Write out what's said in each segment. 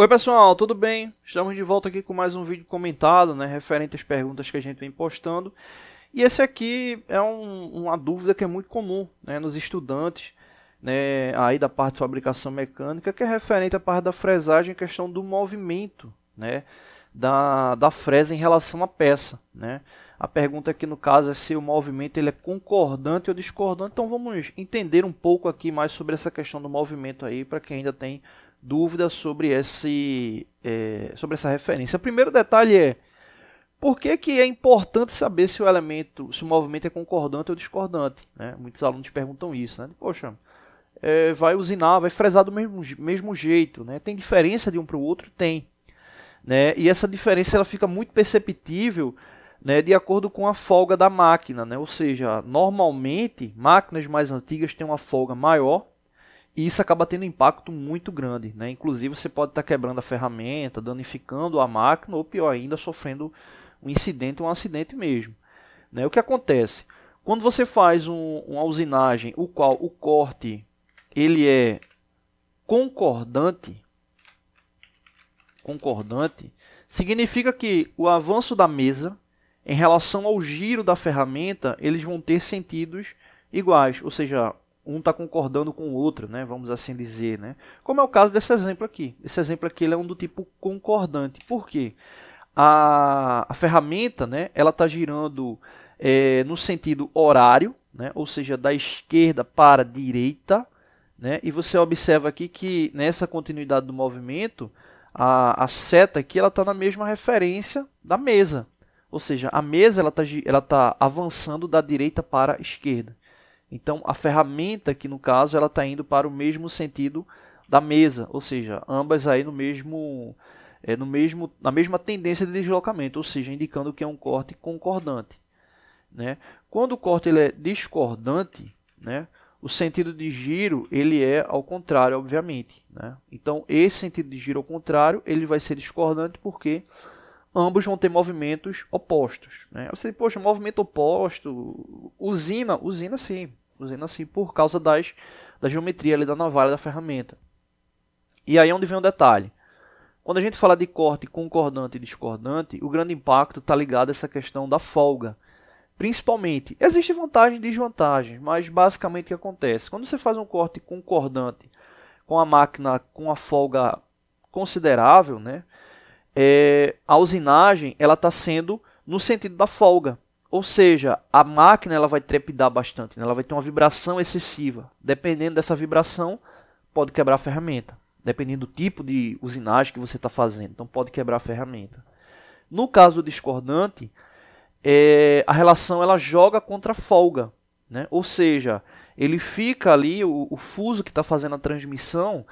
Oi pessoal, tudo bem? Estamos de volta aqui com mais um vídeo comentado, né, referente às perguntas que a gente vem postando. E esse aqui é um, uma dúvida que é muito comum né, nos estudantes né, aí da parte de fabricação mecânica, que é referente à parte da fresagem, questão do movimento né, da, da fresa em relação à peça. Né. A pergunta aqui no caso é se o movimento ele é concordante ou discordante. Então vamos entender um pouco aqui mais sobre essa questão do movimento aí para quem ainda tem dúvidas sobre, esse, é, sobre essa referência. O primeiro detalhe é por que, que é importante saber se o elemento, se o movimento é concordante ou discordante. Né? Muitos alunos perguntam isso, né? Poxa, é, vai usinar, vai fresar do mesmo, mesmo jeito, né? Tem diferença de um para o outro? Tem. Né? E essa diferença ela fica muito perceptível né, de acordo com a folga da máquina, né? ou seja, normalmente máquinas mais antigas têm uma folga maior e isso acaba tendo um impacto muito grande, né? Inclusive você pode estar tá quebrando a ferramenta, danificando a máquina ou pior ainda, sofrendo um incidente, um acidente mesmo. Né? O que acontece? Quando você faz um, uma usinagem, o qual o corte ele é concordante, concordante, significa que o avanço da mesa em relação ao giro da ferramenta, eles vão ter sentidos iguais, ou seja, um está concordando com o outro, né? vamos assim dizer. Né? Como é o caso desse exemplo aqui. Esse exemplo aqui ele é um do tipo concordante. Por quê? A, a ferramenta né, ela está girando é, no sentido horário, né? ou seja, da esquerda para a direita. Né? E você observa aqui que nessa continuidade do movimento, a, a seta aqui está na mesma referência da mesa. Ou seja, a mesa está ela tá ela tá avançando da direita para a esquerda. Então, a ferramenta que no caso ela está indo para o mesmo sentido da mesa, ou seja, ambas aí no mesmo, é, no mesmo, na mesma tendência de deslocamento, ou seja, indicando que é um corte concordante. Né? Quando o corte ele é discordante, né, o sentido de giro ele é ao contrário, obviamente. Né? Então, esse sentido de giro ao contrário ele vai ser discordante porque ambos vão ter movimentos opostos. Né? Você, poxa, movimento oposto, usina, usina sim, usina sim, por causa das, da geometria ali da navalha da ferramenta. E aí é onde vem um detalhe. Quando a gente fala de corte concordante e discordante, o grande impacto está ligado a essa questão da folga. Principalmente, existe vantagem e desvantagem, mas basicamente o que acontece? Quando você faz um corte concordante com a máquina com a folga considerável, né? é, a usinagem ela está sendo no sentido da folga. Ou seja, a máquina ela vai trepidar bastante, né? ela vai ter uma vibração excessiva. Dependendo dessa vibração, pode quebrar a ferramenta. Dependendo do tipo de usinagem que você está fazendo, então pode quebrar a ferramenta. No caso do discordante, é, a relação ela joga contra a folga. Né? Ou seja, ele fica ali, o, o fuso que está fazendo a transmissão,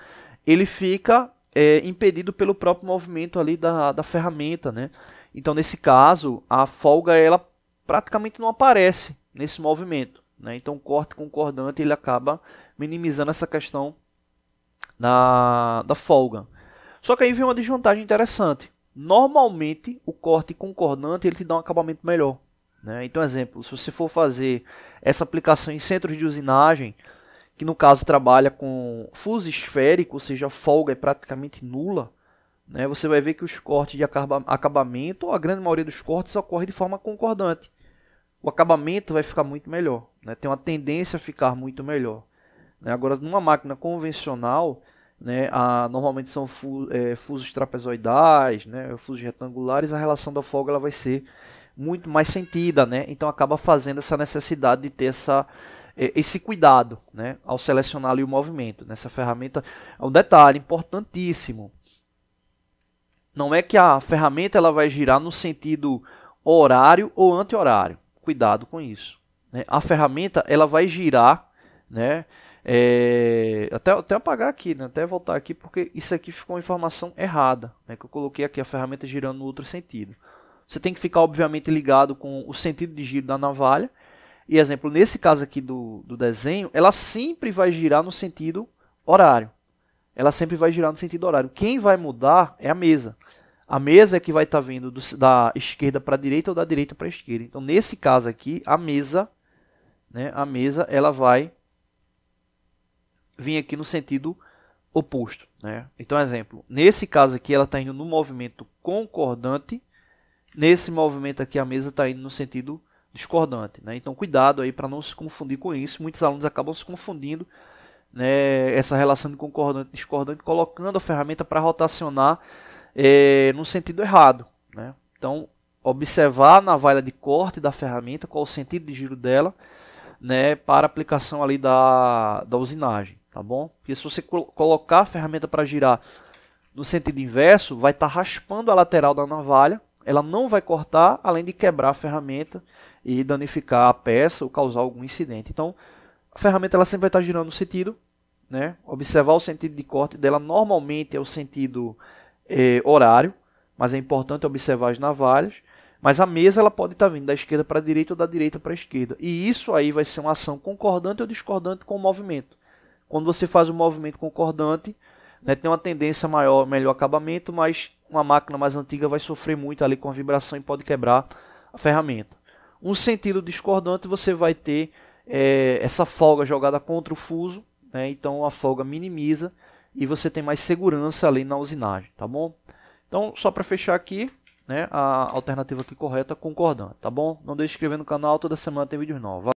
ele fica é, impedido pelo próprio movimento ali da, da ferramenta, né? Então, nesse caso, a folga ela praticamente não aparece nesse movimento, né? Então, o corte concordante ele acaba minimizando essa questão da, da folga. Só que aí vem uma desvantagem interessante. Normalmente, o corte concordante ele te dá um acabamento melhor. Né? Então, exemplo, se você for fazer essa aplicação em centros de usinagem, que no caso trabalha com fuso esférico, ou seja, a folga é praticamente nula, né, você vai ver que os cortes de acabamento, ou a grande maioria dos cortes, ocorre de forma concordante. O acabamento vai ficar muito melhor, né, tem uma tendência a ficar muito melhor. Né. Agora, numa máquina convencional, né, a, normalmente são fu, é, fusos trapezoidais, né, fusos retangulares, a relação da folga ela vai ser muito mais sentida, né, então acaba fazendo essa necessidade de ter essa é, esse cuidado né, ao selecionar ali o movimento. Nessa ferramenta, é um detalhe importantíssimo. Não é que a ferramenta ela vai girar no sentido horário ou anti-horário. Cuidado com isso. Né? A ferramenta ela vai girar, né? É, até, até apagar aqui, né? até voltar aqui, porque isso aqui ficou uma informação errada, né? que eu coloquei aqui a ferramenta girando no outro sentido. Você tem que ficar, obviamente, ligado com o sentido de giro da navalha, e exemplo, nesse caso aqui do, do desenho, ela sempre vai girar no sentido horário. Ela sempre vai girar no sentido horário. Quem vai mudar é a mesa. A mesa é que vai estar tá vindo do, da esquerda para a direita ou da direita para a esquerda. Então, nesse caso aqui, a mesa, né, a mesa ela vai vir aqui no sentido oposto. Né? Então, exemplo, nesse caso aqui, ela está indo no movimento concordante. Nesse movimento aqui, a mesa está indo no sentido oposto discordante. Né? Então, cuidado aí para não se confundir com isso. Muitos alunos acabam se confundindo né, essa relação de concordante e discordante, colocando a ferramenta para rotacionar é, no sentido errado. Né? Então, observar na valha de corte da ferramenta qual o sentido de giro dela né, para aplicação ali da, da usinagem. Tá bom? Porque se você col colocar a ferramenta para girar no sentido inverso, vai estar tá raspando a lateral da navalha ela não vai cortar, além de quebrar a ferramenta e danificar a peça ou causar algum incidente. Então, a ferramenta ela sempre vai estar girando no sentido, né? Observar o sentido de corte dela normalmente é o sentido eh, horário, mas é importante observar as navalhas. Mas a mesa ela pode estar vindo da esquerda para a direita ou da direita para a esquerda. E isso aí vai ser uma ação concordante ou discordante com o movimento. Quando você faz um movimento concordante, né, tem uma tendência maior, melhor acabamento, mas uma máquina mais antiga vai sofrer muito ali com a vibração e pode quebrar a ferramenta. Um sentido discordante você vai ter é, essa folga jogada contra o fuso, né? então a folga minimiza e você tem mais segurança ali na usinagem, tá bom? Então, só para fechar aqui, né, a alternativa aqui correta concordante, tá bom? Não deixe de inscrever no canal, toda semana tem vídeos novos.